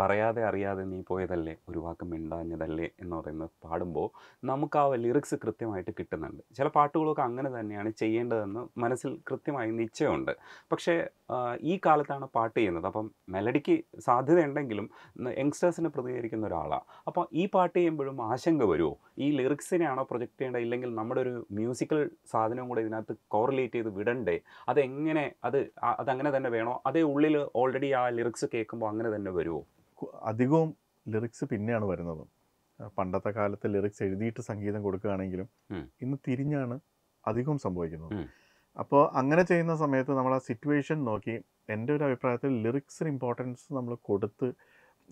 പറയാതെ അറിയാതെ നീ പോയതല്ലേ ഒരു വാക്ക് മിണ്ടാഞ്ഞതല്ലേ എന്ന് പറയുന്നത് പാടുമ്പോൾ നമുക്ക് ആ ലിറിക്സ് കൃത്യമായിട്ട് കിട്ടുന്നുണ്ട് ചില പാട്ടുകളൊക്കെ അങ്ങനെ തന്നെയാണ് ചെയ്യേണ്ടതെന്ന് മനസ്സിൽ കൃത്യമായി നിശ്ചയമുണ്ട് പക്ഷേ ഈ കാലത്താണ് പാട്ട് ചെയ്യുന്നത് അപ്പം മെലഡിക്ക് സാധ്യതയുണ്ടെങ്കിലും യങ്സ്റ്റേഴ്സിനെ പ്രതികരിക്കുന്ന ഒരാളാണ് അപ്പോൾ ഈ പാട്ട് ചെയ്യുമ്പോഴും ആശങ്ക വരുമോ ഈ ലിറിക്സിനെയാണോ പ്രൊജക്റ്റ് ചെയ്യേണ്ടത് ഇല്ലെങ്കിൽ നമ്മുടെ ഒരു മ്യൂസിക്കൽ സാധനവും കൂടെ ഇതിനകത്ത് കോറിലേറ്റ് ചെയ്ത് വിടണ്ടേ അതെങ്ങനെ അത് അതങ്ങനെ തന്നെ വേണോ അതേ ഉള്ളിൽ ഓൾറെഡി ആ ലിറിക്സ് കേൾക്കുമ്പോൾ അങ്ങനെ തന്നെ വരുമോ അധികവും ലിറിക്സ് പിന്നെയാണ് വരുന്നത് പണ്ടത്തെ കാലത്ത് ലിറിക്സ് എഴുതിയിട്ട് സംഗീതം കൊടുക്കുകയാണെങ്കിലും ഇന്ന് തിരിഞ്ഞാണ് അധികവും സംഭവിക്കുന്നത് അപ്പോൾ അങ്ങനെ ചെയ്യുന്ന സമയത്ത് നമ്മൾ ആ സിറ്റുവേഷൻ നോക്കി എൻ്റെ ഒരു അഭിപ്രായത്തിൽ ലിറിക്സിന് ഇമ്പോർട്ടൻസ് നമ്മൾ കൊടുത്ത്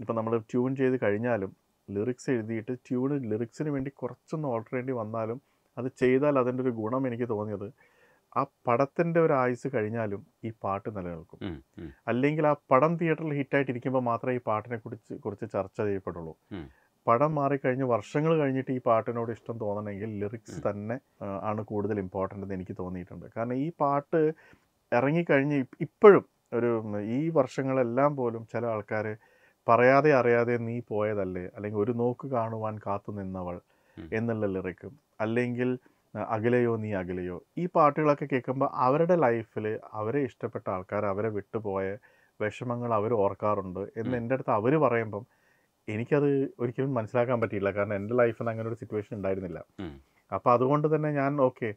ഇപ്പം നമ്മൾ ട്യൂൺ ചെയ്ത് കഴിഞ്ഞാലും ലിറിക്സ് എഴുതിയിട്ട് ട്യൂൺ ലിറിക്സിന് വേണ്ടി കുറച്ചൊന്ന് വേണ്ടി വന്നാലും അത് ചെയ്താൽ അതിൻ്റെ ഒരു ഗുണം എനിക്ക് തോന്നിയത് ആ പടത്തിൻ്റെ ഒരു ആയുസ് കഴിഞ്ഞാലും ഈ പാട്ട് നിലനിൽക്കും അല്ലെങ്കിൽ ആ പടം തിയേറ്ററിൽ ഹിറ്റായിട്ടിരിക്കുമ്പോൾ മാത്രമേ ഈ പാട്ടിനെ കുറിച്ച് കുറിച്ച് ചർച്ച ചെയ്യപ്പെടുള്ളൂ പടം മാറിക്കഴിഞ്ഞ് വർഷങ്ങൾ കഴിഞ്ഞിട്ട് ഈ പാട്ടിനോട് ഇഷ്ടം തോന്നണമെങ്കിൽ ലിറിക്സ് തന്നെ ആണ് കൂടുതൽ ഇമ്പോർട്ടൻ്റ് എന്ന് എനിക്ക് തോന്നിയിട്ടുണ്ട് കാരണം ഈ പാട്ട് ഇറങ്ങിക്കഴിഞ്ഞ് ഇപ്പോഴും ഒരു ഈ വർഷങ്ങളെല്ലാം പോലും ചില ആൾക്കാർ പറയാതെ അറിയാതെ നീ പോയതല്ലേ അല്ലെങ്കിൽ ഒരു നോക്ക് കാണുവാൻ കാത്തു നിന്നവൾ എന്നുള്ള ലിറിക്കും അല്ലെങ്കിൽ അകലെയോ നീ അകലെയോ ഈ പാട്ടുകളൊക്കെ കേൾക്കുമ്പോൾ അവരുടെ ലൈഫിൽ അവരെ ഇഷ്ടപ്പെട്ട ആൾക്കാർ അവരെ വിട്ടുപോയ വിഷമങ്ങൾ അവർ ഓർക്കാറുണ്ട് എന്ന് എൻ്റെ അടുത്ത് അവർ പറയുമ്പം എനിക്കത് ഒരിക്കലും മനസ്സിലാക്കാൻ പറ്റിയില്ല കാരണം എൻ്റെ ലൈഫിൽ അങ്ങനെ ഒരു സിറ്റുവേഷൻ ഉണ്ടായിരുന്നില്ല അപ്പോൾ അതുകൊണ്ട് തന്നെ ഞാൻ ഓക്കെ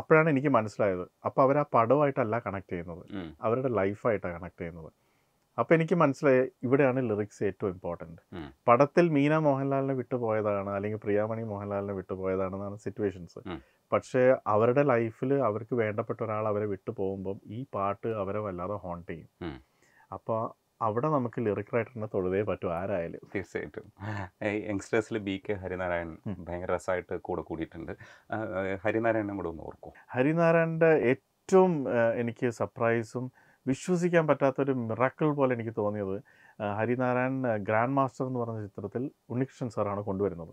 അപ്പോഴാണ് എനിക്ക് മനസ്സിലായത് അപ്പോൾ അവർ ആ പടമായിട്ടല്ല കണക്ട് ചെയ്യുന്നത് അവരുടെ ലൈഫായിട്ടാണ് കണക്ട് ചെയ്യുന്നത് അപ്പോൾ എനിക്ക് മനസ്സിലായി ഇവിടെയാണ് ലിറിക്സ് ഏറ്റവും ഇമ്പോർട്ടൻറ്റ് പടത്തിൽ മീന മോഹൻലാലിനെ വിട്ടുപോയതാണ് അല്ലെങ്കിൽ പ്രിയാമണി മോഹൻലാലിനെ വിട്ടുപോയതാണെന്നാണ് സിറ്റുവേഷൻസ് പക്ഷേ അവരുടെ ലൈഫിൽ അവർക്ക് വേണ്ടപ്പെട്ട ഒരാൾ അവരെ വിട്ടു പോകുമ്പം ഈ പാട്ട് അവരെ വല്ലാതെ ഹോണ്ട് ചെയ്യും അപ്പോൾ അവിടെ നമുക്ക് ലിറിക് റൈറ്ററിനെ തൊഴുതേ പറ്റും ആരായാലും തീർച്ചയായിട്ടും യങ്സ്റ്റേഴ്സിൽ ബി കെ ഹരിനാരായൺ ഭയങ്കര രസമായിട്ട് കൂടെ കൂടിയിട്ടുണ്ട് ഹരിനാരായണനെ കൂടെ ഒന്ന് ഓർക്കും ഹരിനാരായണൻ്റെ ഏറ്റവും എനിക്ക് സർപ്രൈസും വിശ്വസിക്കാൻ പറ്റാത്തൊരു മിറാക്കിൾ പോലെ എനിക്ക് തോന്നിയത് ഹരിനാരായൺ ഗ്രാൻഡ് മാസ്റ്റർ എന്ന് പറഞ്ഞ ചിത്രത്തിൽ ഉണ്ണികൃഷ്ണൻ സാറാണ് കൊണ്ടുവരുന്നത്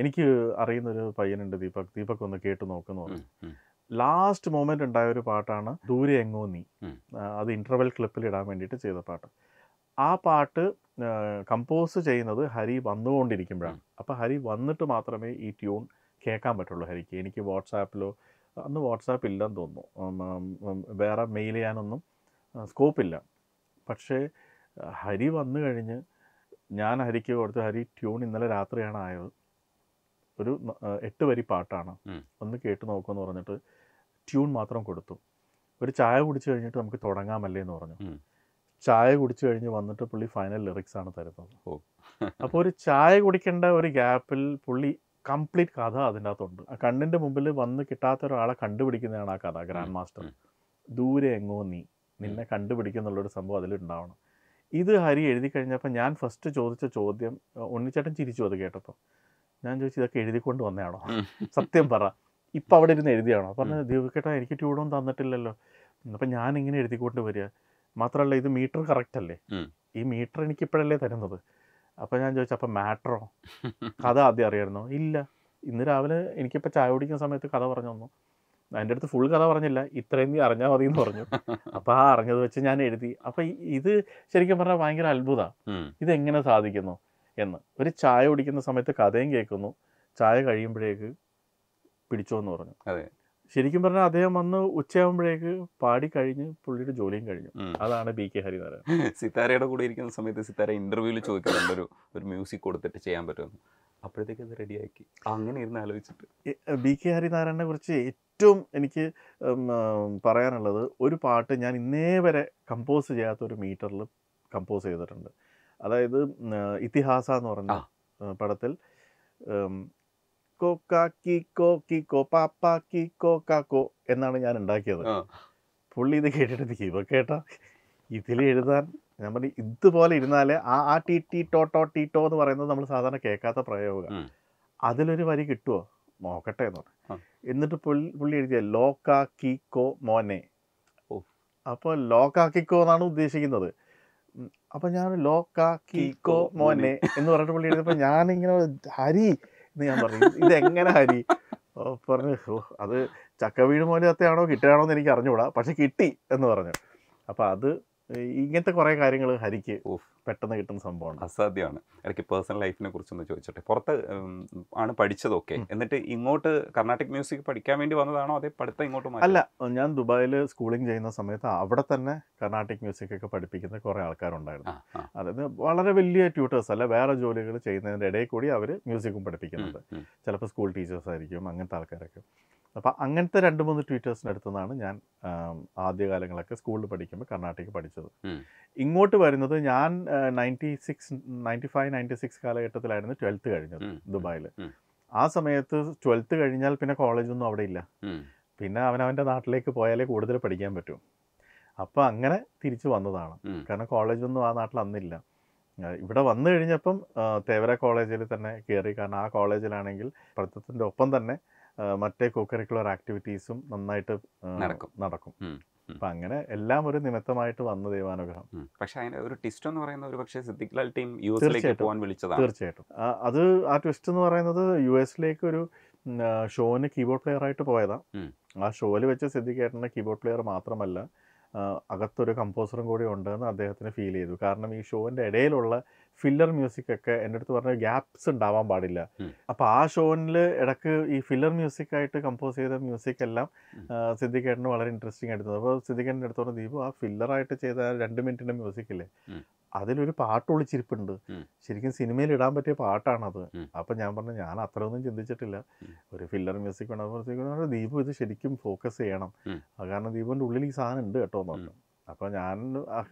എനിക്ക് അറിയുന്നൊരു പയ്യനുണ്ട് ദീപക് ദീപക് ഒന്ന് കേട്ട് നോക്കുന്നു ലാസ്റ്റ് മൊമെന്റ് ഉണ്ടായ ഒരു പാട്ടാണ് ദൂരെ എങ്ങോ നീ അത് ഇന്റർവെൽ ക്ലിപ്പിൽ ഇടാൻ വേണ്ടിയിട്ട് ചെയ്ത പാട്ട് ആ പാട്ട് കമ്പോസ് ചെയ്യുന്നത് ഹരി വന്നുകൊണ്ടിരിക്കുമ്പോഴാണ് അപ്പോൾ ഹരി വന്നിട്ട് മാത്രമേ ഈ ട്യൂൺ കേൾക്കാൻ പറ്റുള്ളൂ ഹരിക്ക് എനിക്ക് വാട്സാപ്പിലോ അന്ന് വാട്സാപ്പ് ഇല്ലെന്ന് തോന്നുന്നു വേറെ മെയിൽ ചെയ്യാനൊന്നും സ്കോപ്പില്ല പക്ഷേ ഹരി വന്നു കഴിഞ്ഞ് ഞാൻ ഹരിക്ക് കൊടുത്ത് ഹരി ട്യൂൺ ഇന്നലെ രാത്രിയാണ് ആയത് ഒരു എട്ട് വരി പാട്ടാണ് ഒന്ന് കേട്ട് നോക്കുമെന്ന് പറഞ്ഞിട്ട് ട്യൂൺ മാത്രം കൊടുത്തു ഒരു ചായ കുടിച്ചു കഴിഞ്ഞിട്ട് നമുക്ക് തുടങ്ങാമല്ലേ എന്ന് പറഞ്ഞു ചായ കുടിച്ചു കഴിഞ്ഞ് വന്നിട്ട് പുള്ളി ഫൈനൽ ലിറിക്സ് ആണ് തരുന്നത് അപ്പോൾ ഒരു ചായ കുടിക്കേണ്ട ഒരു ഗ്യാപ്പിൽ പുള്ളി കംപ്ലീറ്റ് കഥ അതിൻ്റെ അകത്തുണ്ട് ആ കണ്ണിൻ്റെ മുമ്പിൽ വന്ന് കിട്ടാത്ത ഒരാളെ കണ്ടുപിടിക്കുന്നതാണ് ആ കഥ ഗ്രാൻഡ് മാസ്റ്റർ ദൂരെ എങ്ങോ നീ നിന്നെ കണ്ടുപിടിക്കുന്നുള്ളൊരു സംഭവം അതിലുണ്ടാവണം ഇത് ഹരി എഴുതി കഴിഞ്ഞപ്പോൾ ഞാൻ ഫസ്റ്റ് ചോദിച്ച ചോദ്യം ഉണ്ണിച്ചേട്ടൻ ചിരിച്ചു അത് കേട്ടപ്പോൾ ഞാൻ ചോദിച്ചു ഇതൊക്കെ എഴുതിക്കൊണ്ട് വന്നതാണോ സത്യം പറ ഇപ്പം അവിടെ ഇരുന്ന് എഴുതിയാണോ പറഞ്ഞത് ദീപക്കേട്ടാ എനിക്ക് ട്യൂണൊന്നും തന്നിട്ടില്ലല്ലോ അപ്പം ഞാൻ ഇങ്ങനെ എഴുതിക്കൊണ്ട് വരിക മാത്രമല്ല ഇത് മീറ്റർ കറക്റ്റ് അല്ലേ ഈ മീറ്റർ എനിക്ക് ഇപ്പോഴല്ലേ തരുന്നത് അപ്പോൾ ഞാൻ ചോദിച്ചു അപ്പം മാറ്ററോ കഥ ആദ്യം അറിയായിരുന്നോ ഇല്ല ഇന്ന് രാവിലെ എനിക്കിപ്പോൾ ചായ കുടിക്കുന്ന സമയത്ത് കഥ പറഞ്ഞു തന്നു എൻ്റെ അടുത്ത് ഫുൾ കഥ പറഞ്ഞില്ല ഇത്രയും നീ അറിഞ്ഞാൽ മതി എന്ന് പറഞ്ഞു അപ്പോൾ ആ അറിഞ്ഞത് വെച്ച് ഞാൻ എഴുതി അപ്പോൾ ഇത് ശരിക്കും പറഞ്ഞാൽ ഭയങ്കര അത്ഭുതമാണ് ഇതെങ്ങനെ സാധിക്കുന്നു എന്ന് ഒരു ചായ കുടിക്കുന്ന സമയത്ത് കഥയും കേൾക്കുന്നു ചായ കഴിയുമ്പോഴേക്ക് പിടിച്ചോ എന്ന് പറഞ്ഞു ശരിക്കും പറഞ്ഞാൽ അദ്ദേഹം വന്ന് ഉച്ചയാകുമ്പോഴേക്ക് പാടി കഴിഞ്ഞ് പുള്ളിയുടെ ജോലിയും കഴിഞ്ഞു അതാണ് ബി കെ ഹരിനാരായണൻ സിത്താരയുടെ കൂടെ ഇരിക്കുന്ന സമയത്ത് സിത്താര ഇന്റർവ്യൂവിൽ ചോദിക്കുന്നുണ്ട് ഒരു ഒരു മ്യൂസിക് കൊടുത്തിട്ട് ചെയ്യാൻ പറ്റുമെന്ന് അപ്പോഴത്തേക്ക് അത് റെഡിയാക്കി അങ്ങനെ ഇരുന്ന് ആലോചിച്ചിട്ട് ബി കെ ഹരിനാരായണനെ കുറിച്ച് ഏറ്റവും എനിക്ക് പറയാനുള്ളത് ഒരു പാട്ട് ഞാൻ ഇന്നേ വരെ കമ്പോസ് ചെയ്യാത്ത ഒരു മീറ്ററിൽ കമ്പോസ് ചെയ്തിട്ടുണ്ട് അതായത് ഇതിഹാസ എന്ന് പറഞ്ഞ പടത്തിൽ കോക്കാക്കി കോക്കി കോ പാപ്പാക്കി കോക്കാക്കോ എന്നാണ് ഞാൻ ഉണ്ടാക്കിയത് പുള്ളി ഇത് കേട്ടിട്ട് കേട്ട ഇതിൽ എഴുതാൻ ഞാൻ പറഞ്ഞു ഇതുപോലെ ഇരുന്നാലേ ആ ആ ടി ടി ടോ ടോ ടി ടോ എന്ന് പറയുന്നത് നമ്മൾ സാധാരണ കേൾക്കാത്ത പ്രയോഗം അതിലൊരു വരി കിട്ടുമോ നോക്കട്ടെ എന്ന് പറഞ്ഞു എന്നിട്ട് പുള്ളി പുള്ളി എഴുതിയ ലോക്കാക്കിക്കോ മോനെ അപ്പോൾ ലോക്കാക്കിക്കോ എന്നാണ് ഉദ്ദേശിക്കുന്നത് അപ്പം ഞാൻ ലോക്കാക്കിക്കോ മോനെ എന്ന് പറഞ്ഞിട്ട് പുള്ളി എഴുതിയപ്പോൾ ഞാനിങ്ങനെ ഹരി എന്ന് ഞാൻ പറഞ്ഞു ഇതെങ്ങനെ ഹരി പറഞ്ഞു അത് ചക്കവീട് മോനെ അത്തയാണോ കിട്ടുകയാണോ എന്ന് എനിക്ക് അറിഞ്ഞുകൂടാ പക്ഷെ കിട്ടി എന്ന് പറഞ്ഞു അപ്പോൾ അത് ഇങ്ങനത്തെ കുറേ കാര്യങ്ങൾ ഹരിക്ക് പെട്ടെന്ന് കിട്ടുന്ന സംഭവമാണ് അസാധ്യമാണ് ഇടയ്ക്ക് പേഴ്സണൽ ലൈഫിനെ കുറിച്ചൊന്ന് ചോദിച്ചോട്ടെ പുറത്ത് ആണ് പഠിച്ചതൊക്കെ എന്നിട്ട് ഇങ്ങോട്ട് കർണാട്ടിക് മ്യൂസിക് പഠിക്കാൻ വേണ്ടി വന്നതാണോ അതേ പഠിത്തം ഇങ്ങോട്ട് അല്ല ഞാൻ ദുബായിൽ സ്കൂളിംഗ് ചെയ്യുന്ന സമയത്ത് അവിടെ തന്നെ കർണാട്ടിക് മ്യൂസിക് ഒക്കെ പഠിപ്പിക്കുന്ന കുറേ ആൾക്കാരുണ്ടായിരുന്നു അതായത് വളരെ വലിയ ട്യൂട്ടേഴ്സ് അല്ല വേറെ ജോലികൾ ചെയ്യുന്നതിൻ്റെ ഇടയിൽ കൂടി അവർ മ്യൂസിക്കും പഠിപ്പിക്കുന്നുണ്ട് ചിലപ്പോൾ സ്കൂൾ ടീച്ചേഴ്സ് ആയിരിക്കും അങ്ങനത്തെ ആൾക്കാരൊക്കെ അപ്പോൾ അങ്ങനത്തെ രണ്ട് മൂന്ന് ട്യൂറ്റേഴ്സിൻ്റെ അടുത്തുനിന്നാണ് ഞാൻ ആദ്യകാലങ്ങളൊക്കെ സ്കൂളിൽ പഠിക്കുമ്പോൾ കർണാട്ടിക് പഠിച്ചു ആരംഭിച്ചത് ഇങ്ങോട്ട് വരുന്നത് ഞാൻ ninety six ninety five ninety six കാലഘട്ടത്തിലായിരുന്നു ട്വൽത്ത് കഴിഞ്ഞത് ദുബായിൽ ആ സമയത്ത് ട്വൽത്ത് കഴിഞ്ഞാൽ പിന്നെ കോളേജൊന്നും അവിടെ ഇല്ല പിന്നെ അവനവൻ്റെ നാട്ടിലേക്ക് പോയാലേ കൂടുതൽ പഠിക്കാൻ പറ്റും അപ്പോൾ അങ്ങനെ തിരിച്ചു വന്നതാണ് കാരണം കോളേജൊന്നും ആ നാട്ടിൽ അന്നില്ല ഇവിടെ വന്നു കഴിഞ്ഞപ്പം തേവര കോളേജിൽ തന്നെ കയറി കാരണം ആ കോളേജിലാണെങ്കിൽ പഠിത്തത്തിൻ്റെ ഒപ്പം തന്നെ മറ്റേ കോ കരിക്കുലർ ആക്ടിവിറ്റീസും നന്നായിട്ട് നടക്കും അപ്പൊ അങ്ങനെ എല്ലാം ഒരു നിമിത്തമായിട്ട് വന്നു ദൈവാനുഗ്രഹം പക്ഷെ അതിന്റെ ഒരു ട്വിസ്റ്റ് എന്ന് പറയുന്നത് ഒരു പക്ഷേ സിദ്ദിഖ് ടീം യു എസിലേക്ക് പോകാൻ വിളിച്ചതാണ് തീർച്ചയായിട്ടും അത് ആ ട്വിസ്റ്റ് എന്ന് പറയുന്നത് യു എസിലേക്ക് ഒരു ഷോന് കീബോർഡ് പ്ലെയർ ആയിട്ട് പോയതാ ആ ഷോയിൽ വെച്ച് സിദ്ദിഖ് ഏട്ടൻ്റെ കീബോർഡ് പ്ലെയർ മാത്രമല്ല അകത്തൊരു കമ്പോസറും കൂടി ഉണ്ടെന്ന് അദ്ദേഹത്തിന് ഫീൽ ചെയ്തു കാരണം ഈ ഷോവിൻ്റെ ഇടയിലുള്ള ഫില്ലർ മ്യൂസിക് ഒക്കെ എൻ്റെ അടുത്ത് പറഞ്ഞ ഗ്യാപ്സ് ഉണ്ടാവാൻ പാടില്ല അപ്പോൾ ആ ഷോനിൽ ഇടക്ക് ഈ ഫില്ലർ മ്യൂസിക് ആയിട്ട് കമ്പോസ് ചെയ്ത മ്യൂസിക് എല്ലാം സിദ്ദിഖേട്ടന് വളരെ ഇൻട്രസ്റ്റിംഗ് ആയിരുന്നു അപ്പോൾ സിദ്ദിഖേട്ടൻ്റെ പറഞ്ഞ ദീപു ആ ഫില്ലർ ആയിട്ട് ചെയ്ത രണ്ട് മിനിറ്റിൻ്റെ മ്യൂസിക്കില്ലേ അതിലൊരു പാട്ട് ഒളിച്ചിരിപ്പുണ്ട് ശരിക്കും സിനിമയിൽ ഇടാൻ പറ്റിയ പാട്ടാണത് അപ്പൊ ഞാൻ പറഞ്ഞു ഞാൻ അത്രയൊന്നും ചിന്തിച്ചിട്ടില്ല ഒരു ഫില്ലർ മ്യൂസിക് വേണമെന്ന് ദീപു ഇത് ശരിക്കും ഫോക്കസ് ചെയ്യണം കാരണം ദീപുവിന്റെ ഉള്ളിൽ ഈ സാധനം ഉണ്ട് കേട്ടോ എന്ന് പറഞ്ഞു അപ്പോൾ ഞാൻ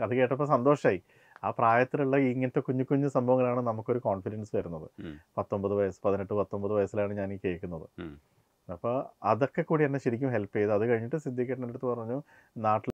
അത് കേട്ടപ്പോൾ സന്തോഷമായി ആ പ്രായത്തിലുള്ള ഇങ്ങനത്തെ കുഞ്ഞു കുഞ്ഞു സംഭവങ്ങളാണ് നമുക്കൊരു കോൺഫിഡൻസ് വരുന്നത് പത്തൊമ്പത് വയസ്സ് പതിനെട്ട് പത്തൊമ്പത് വയസ്സിലാണ് ഞാൻ ഈ കേൾക്കുന്നത് അപ്പോൾ അതൊക്കെ കൂടി എന്നെ ശരിക്കും ഹെൽപ്പ് ചെയ്ത് അത് കഴിഞ്ഞിട്ട് സിദ്ധിക്കേട്ടൻ്റെ അടുത്ത് പറഞ്ഞു നാട്ടിൽ